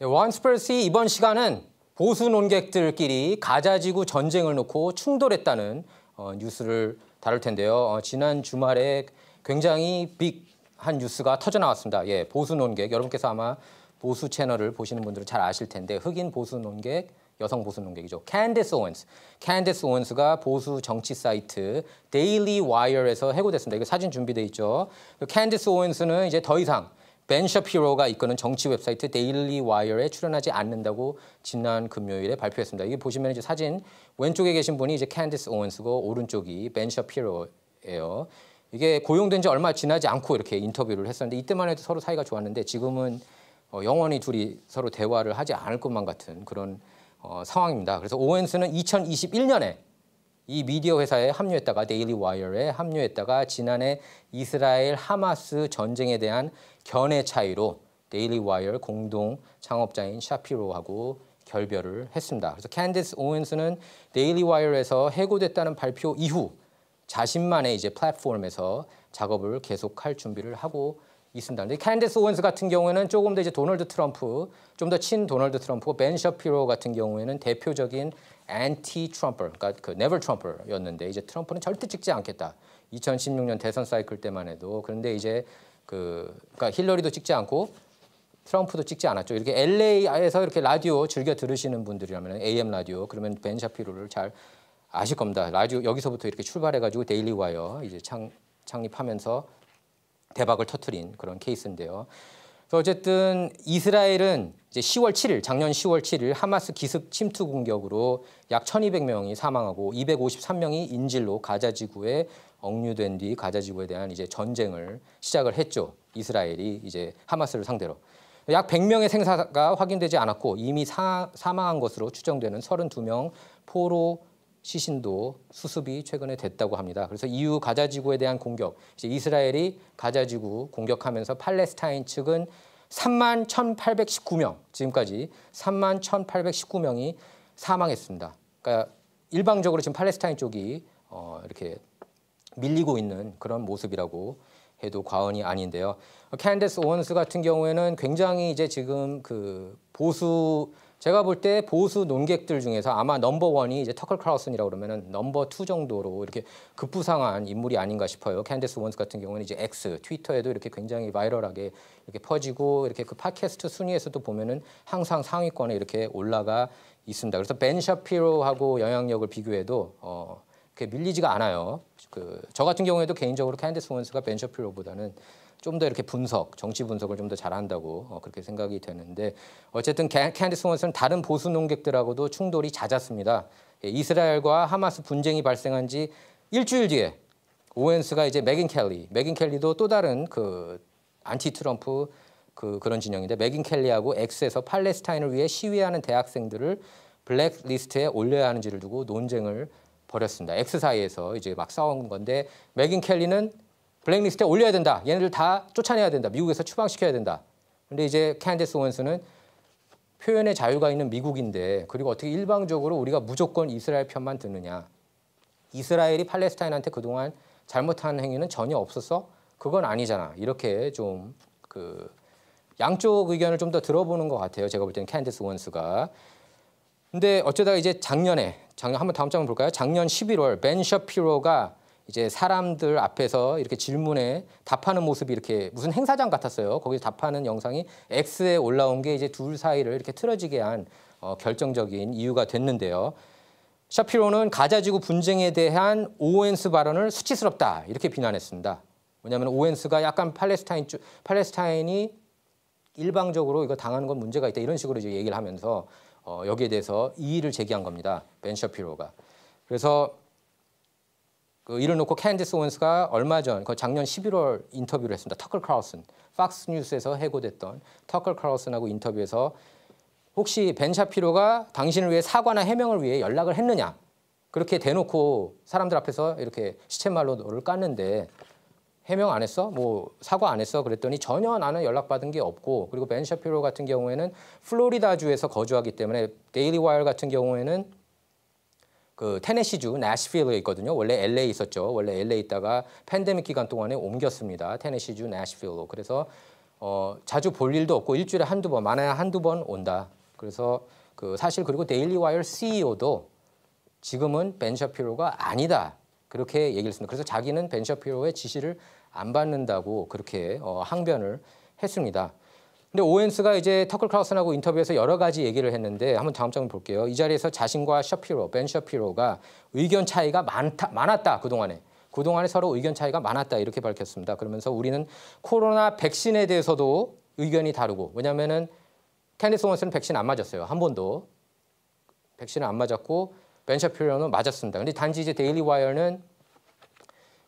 원스프레시 네, 이번 시간은 보수 논객들끼리 가자지구 전쟁을 놓고 충돌했다는 어, 뉴스를 다룰 텐데요. 어, 지난 주말에 굉장히 빅한 뉴스가 터져 나왔습니다. 예, 보수 논객 여러분께서 아마 보수 채널을 보시는 분들은 잘 아실 텐데 흑인 보수 논객 여성 보수 논객이죠. 캔디스 오웬스 캔디스 오웬스가 보수 정치 사이트 데일리 와이어에서 해고됐습니다. 이거 사진 준비돼 있죠. 캔디스 그 오웬스는 이제 더 이상 벤 셔피로가 이끄는 정치 웹사이트 데일리 와이어에 출연하지 않는다고 지난 금요일에 발표했습니다. 이게 보시면 이제 사진 왼쪽에 계신 분이 이제 캔디스 오언스고 오른쪽이 벤 셔피로예요. 이게 고용된 지 얼마 지나지 않고 이렇게 인터뷰를 했었는데 이때만 해도 서로 사이가 좋았는데 지금은 어, 영원히 둘이 서로 대화를 하지 않을 것만 같은 그런 어, 상황입니다. 그래서 오웬스는 2021년에 이 미디어 회사에 합류했다가 데일리 와이어에 합류했다가 지난해 이스라엘 하마스 전쟁에 대한 견해 차이로 데일리 와이어 공동 창업자인 샤피로하고 결별을 했습니다. 그래서 캔디스 오웬스는 데일리 와이어에서 해고됐다는 발표 이후 자신만의 이제 플랫폼에서 작업을 계속할 준비를 하고 있습니다. 근데 캔디스 오웬스 같은 경우에는 조금 더 이제 도널드 트럼프, 좀 더 친 도널드 트럼프고 벤 셔피로 같은 경우에는 대표적인 anti t r u m p 그러니까 그 never t r u m p 였는데 이제 트럼프는 절대 찍지 않겠다. 2016년 대선 사이클 때만 해도 그런데 이제 그 그러니까 힐러리도 찍지 않고 트럼프도 찍지 않았죠. 이렇게 LA에서 이렇게 라디오 즐겨 들으시는 분들이라면 AM 라디오 그러면 벤 샤피로를 잘 아실 겁니다. 라디오 여기서부터 이렇게 출발해가지고 데일리 와이어 이제 창, 창립하면서 대박을 터트린 그런 케이스인데요. 그래서 어쨌든 이스라엘은 이제 10월 7일, 작년 10월 7일 하마스 기습 침투 공격으로 약 1,200명이 사망하고 253명이 인질로 가자 지구에 억류된 뒤 가자 지구에 대한 이제 전쟁을 시작을 했죠. 이스라엘이 이제 하마스를 상대로. 약 100명의 생사가 확인되지 않았고 이미 사, 사망한 것으로 추정되는 32명 포로 시신도 수습이 최근에 됐다고 합니다. 그래서 이후 가자지구에 대한 공격, 이제 이스라엘이 가자지구 공격하면서 팔레스타인 측은 3만 1,819명, 지금까지 3만 1,819명이 사망했습니다. 그러니까 일방적으로 지금 팔레스타인 쪽이 어, 이렇게 밀리고 있는 그런 모습이라고 해도 과언이 아닌데요. 어, 캔데스 오원스 같은 경우에는 굉장히 이제 지금 그 보수 제가 볼 때 보수 논객들 중에서 아마 넘버원이 이제 터클 클라우슨이라고 그러면은 넘버 투 정도로 이렇게 급부상한 인물이 아닌가 싶어요. 캔디스 원스 같은 경우는 이제 X 트위터에도 이렇게 굉장히 바이럴하게 이렇게 퍼지고 이렇게 그 팟캐스트 순위에서도 보면은 항상 상위권에 이렇게 올라가 있습니다. 그래서 벤 샤피로하고 영향력을 비교해도 어, 그게 밀리지가 않아요. 그 저 같은 경우에도 개인적으로 캔디스 원스가 벤 샤피로보다는 좀더 이렇게 분석, 정치 분석을 좀 더 잘한다고 어, 그렇게 생각이 되는데 어쨌든 캔디 스원스는 다른 보수 농객들하고도 충돌이 잦았습니다. 예, 이스라엘과 하마스 분쟁이 발생한 지 일주일 뒤에 오웬스가 이제 맥인 켈리, 맥인 켈리도 또 다른 그 안티 트럼프 그 그런 진영인데 맥인 켈리하고 엑스에서 팔레스타인을 위해 시위하는 대학생들을 블랙리스트에 올려야 하는지를 두고 논쟁을 벌였습니다. 엑스 사이에서 이제 막 싸운 건데 맥인 켈리는 블랙리스트에 올려야 된다. 얘네들 다 쫓아내야 된다. 미국에서 추방시켜야 된다. 근데 이제 캔데스 원스는 표현의 자유가 있는 미국인데 그리고 어떻게 일방적으로 우리가 무조건 이스라엘 편만 듣느냐. 이스라엘이 팔레스타인한테 그동안 잘못한 행위는 전혀 없었어? 그건 아니잖아. 이렇게 좀 그 양쪽 의견을 좀 더 들어보는 것 같아요. 제가 볼 때는 캔디스 원스가. 근데 어쩌다가 이제 작년에 작년 한번 다음 장면 볼까요? 작년 11월 벤 셔피로가 이제 사람들 앞에서 이렇게 질문에 답하는 모습이 이렇게 무슨 행사장 같았어요. 거기서 답하는 영상이 X에 올라온 게 이제 둘 사이를 이렇게 틀어지게 한 어, 결정적인 이유가 됐는데요. 샤피로는 가자지구 분쟁에 대한 오웬스 발언을 수치스럽다 이렇게 비난했습니다. 왜냐하면 오웬스가 약간 팔레스타인 팔레스타인이 일방적으로 이거 당하는 건 문제가 있다 이런 식으로 이제 얘기를 하면서 어, 여기에 대해서 이의를 제기한 겁니다. 벤 샤피로가. 그래서 그 이를 놓고 캔디스 원스가 얼마 전, 그 작년 11월 인터뷰를 했습니다. 터클 크라우슨, 팍스 뉴스에서 해고됐던 터클 크라우슨하고 인터뷰에서 혹시 벤 샤피로가 당신을 위해 사과나 해명을 위해 연락을 했느냐? 그렇게 대놓고 사람들 앞에서 이렇게 시체말로 너를 깠는데 해명 안 했어? 뭐 사과 안 했어? 그랬더니 전혀 나는 연락받은 게 없고 그리고 벤 샤피로 같은 경우에는 플로리다주에서 거주하기 때문에 데일리 와일 같은 경우에는 그 테네시주 나시필에 있거든요. 원래 LA 있었죠. 원래 LA 있다가 팬데믹 기간 동안에 옮겼습니다. 테네시주 나시필로. 그래서 어, 자주 볼 일도 없고 일주일에 한두 번 많아야 한두 번 온다. 그래서 그 사실 그리고 데일리 와이어 CEO도 지금은 벤셔피로가 아니다. 그렇게 얘기를 했습니다. 그래서 자기는 벤셔피로의 지시를 안 받는다고 그렇게 어, 항변을 했습니다. 근데 오웬스가 이제 터클 크라우슨하고 인터뷰에서 여러 가지 얘기를 했는데 한번 다음 장면 볼게요. 이 자리에서 자신과 셔피로, 벤 셔피로가 의견 차이가 많다, 많았다 그동안에. 그동안에 서로 의견 차이가 많았다 이렇게 밝혔습니다. 그러면서 우리는 코로나 백신에 대해서도 의견이 다르고 왜냐면은 테니스 원스는 백신 안 맞았어요. 한 번도. 백신을 안 맞았고 벤 셔피로는 맞았습니다. 근데 단지 이제 데일리 와이어는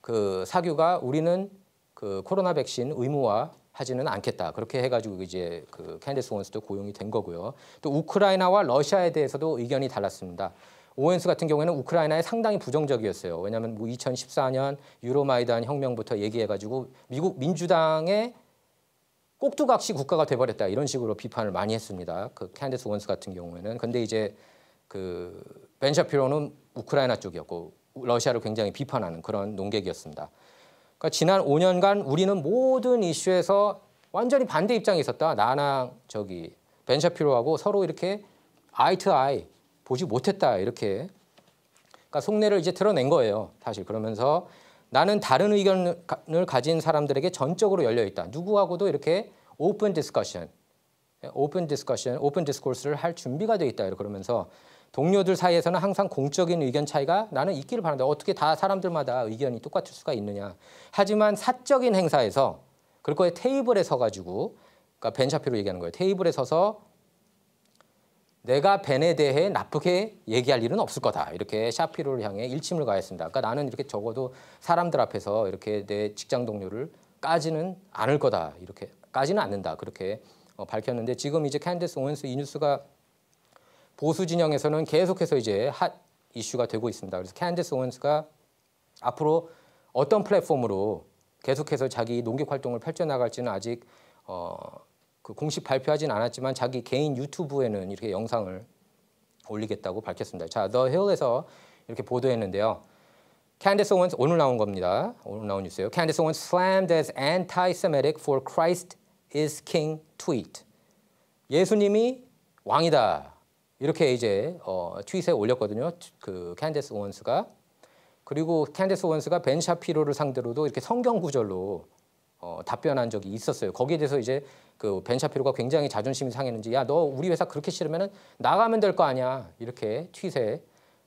그 사규가 우리는 그 코로나 백신 의무와 하지는 않겠다. 그렇게 해가지고 이제 그 캔디스 원스도 고용이 된 거고요. 또 우크라이나와 러시아에 대해서도 의견이 달랐습니다. 오웬스 같은 경우에는 우크라이나에 상당히 부정적이었어요. 왜냐하면 뭐 2014년 유로마이단 혁명부터 얘기해가지고 미국 민주당의 꼭두각시 국가가 돼버렸다 이런 식으로 비판을 많이 했습니다. 그 캔디스 원스 같은 경우에는 근데 이제 그 벤샤피로는 우크라이나 쪽이었고 러시아를 굉장히 비판하는 그런 농객이었습니다. 그러니까 지난 5년간 우리는 모든 이슈에서 완전히 반대 입장에 있었다. 나랑 저기 벤샤피로하고 서로 이렇게 아이 트 아이 보지 못했다. 이렇게 그러니까 속내를 이제 드러낸 거예요. 사실 그러면서 나는 다른 의견을 가진 사람들에게 전적으로 열려 있다. 누구하고도 이렇게 오픈 디스커션, 오픈 디스커션, 오픈 디스코스를 할 준비가 돼 있다. 이러면서 동료들 사이에서는 항상 공적인 의견 차이가 나는 있기를 바란다. 어떻게 다 사람들마다 의견이 똑같을 수가 있느냐. 하지만 사적인 행사에서 그럴 거 테이블에 서가지고 그러니까 벤샤피로 얘기하는 거예요. 테이블에 서서 내가 벤에 대해 나쁘게 얘기할 일은 없을 거다. 이렇게 샤피로를 향해 일침을 가했습니다. 그러니까 나는 이렇게 적어도 사람들 앞에서 이렇게 내 직장 동료를 까지는 않을 거다. 이렇게 까지는 않는다. 그렇게 어, 밝혔는데 지금 이제 캔디스 오웬스 이 뉴스가 보수 진영에서는 계속해서 이제 핫 이슈가 되고 있습니다. 그래서 캔디스 오언스가 앞으로 어떤 플랫폼으로 계속해서 자기 농객 활동을 펼쳐 나갈지는 아직 어, 그 공식 발표하진 않았지만 자기 개인 유튜브에는 이렇게 영상을 올리겠다고 밝혔습니다. 자, 더 힐에서 이렇게 보도했는데요. 캔디스 오언스 오늘 나온 겁니다. 오늘 나온 뉴스예요. 캔디스 오언스 slammed as anti-Semitic for Christ is King tweet. 예수님이 왕이다. 이렇게 이제 어, 트윗에 올렸거든요. 그 캔데스 원스가 그리고 캔데스 원스가벤 샤피로를 상대로도 이렇게 성경 구절로 어, 답변한 적이 있었어요. 거기에 대해서 이제 그벤 샤피로가 굉장히 자존심이 상했는지 야 너 우리 회사 그렇게 싫으면 나가면 될 거 아니야 이렇게 트윗에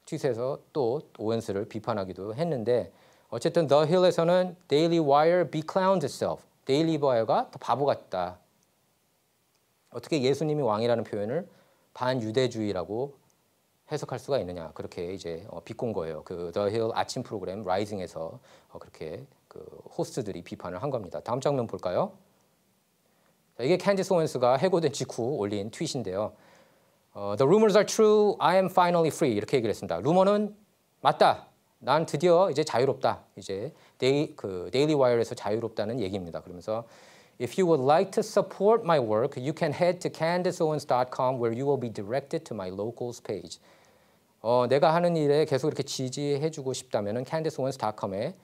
트윗에서 또 오원스를 비판하기도 했는데 어쨌든 t h 에서는 Daily Wire be c 데일리 와이어가 더 바보 같다. 어떻게 예수님이 왕이라는 표현을 반유대주의라고 해석할 수가 있느냐 그렇게 이제 어, 비꼰 거예요. 그 t h 아침 프로그램 라이징에서 어, 그렇게 그 호스트들이 비판을 한 겁니다. 다음 장면 볼까요? 이게 캔디 소원스가 해고된 직후 올린 트윗인데요. 어, The rumors are true. I am finally free. 이렇게 얘기를 했습니다. 루머는 맞다. 난 드디어 이제 자유롭다. 이제 데이, 그 데일리 와이어에서 자유롭다는 얘기입니다. 그러면서 If you would like to support my work, you can head to candiceowens.com where you will be directed to my locals page. 어, 내가 하는 일에 계속 이렇게 지지해주고 싶다면 candiceowens.com에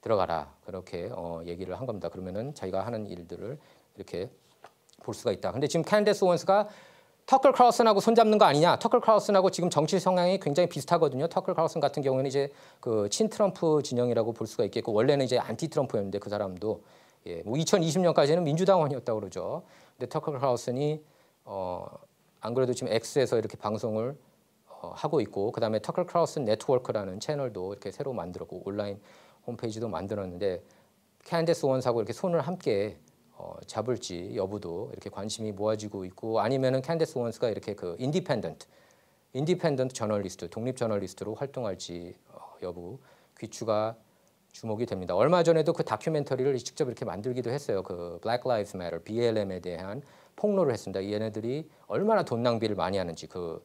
들어가라. 그렇게 어, 얘기를 한 겁니다. 그러면 자기가 하는 일들을 이렇게 볼 수가 있다. 근데 지금 캔데스 원스가 터클 크라우슨하고 손잡는 거 아니냐? 터클 크라우슨하고 지금 정치 성향이 굉장히 비슷하거든요. 터클 크라우슨 같은 경우는 이제 그친 트럼프 진영이라고 볼 수가 있겠고 원래는 이제 안티 트럼프였는데 그 사람도 예, 뭐 2020년까지는 민주당원이었다 그러죠. 근데 터커 우슨이 어, 안 그래도 지금 X에서 이렇게 방송을 어, 하고 있고 그다음에 터클 크라우슨 네트워크라는 채널도 이렇게 새로 만들었고 온라인 홈페이지도 만들었는데 캔디스 원사고 이렇게 손을 함께 어, 잡을지 여부도 이렇게 관심이 모아지고 있고 아니면은 캔디스 원스가 이렇게 그 인디펜던트 인디펜던트 저널리스트 독립 저널리스트로 활동할지 어, 여부 귀추가 주목이 됩니다. 얼마 전에도 그 다큐멘터리를 직접 이렇게 만들기도 했어요. 그 Black Lives Matter, BLM에 대한 폭로를 했습니다. 얘네들이 얼마나 돈 낭비를 많이 하는지 그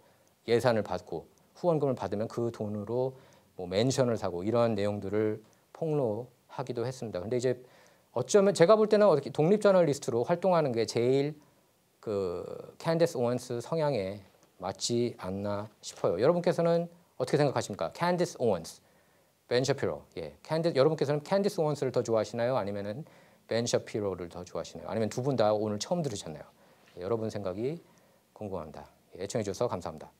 예산을 받고 후원금을 받으면 그 돈으로 뭐 맨션을 사고 이런 내용들을 폭로하기도 했습니다. 근데 이제 어쩌면 제가 볼 때는 어떻게 독립 저널리스트로 활동하는 게 제일 그 캔디스 오언스 성향에 맞지 않나 싶어요. 여러분께서는 어떻게 생각하십니까? 캔디스 오언스 벤셔피로 예. 캔디 여러분께서는 캔디스 원스를 더 좋아하시나요? 아니면은 벤 샤피로를 더 좋아하시나요? 아니면 두 분 다 오늘 처음 들으셨나요? 예, 여러분 생각이 궁금합니다. 예, 애청해 주셔서 감사합니다.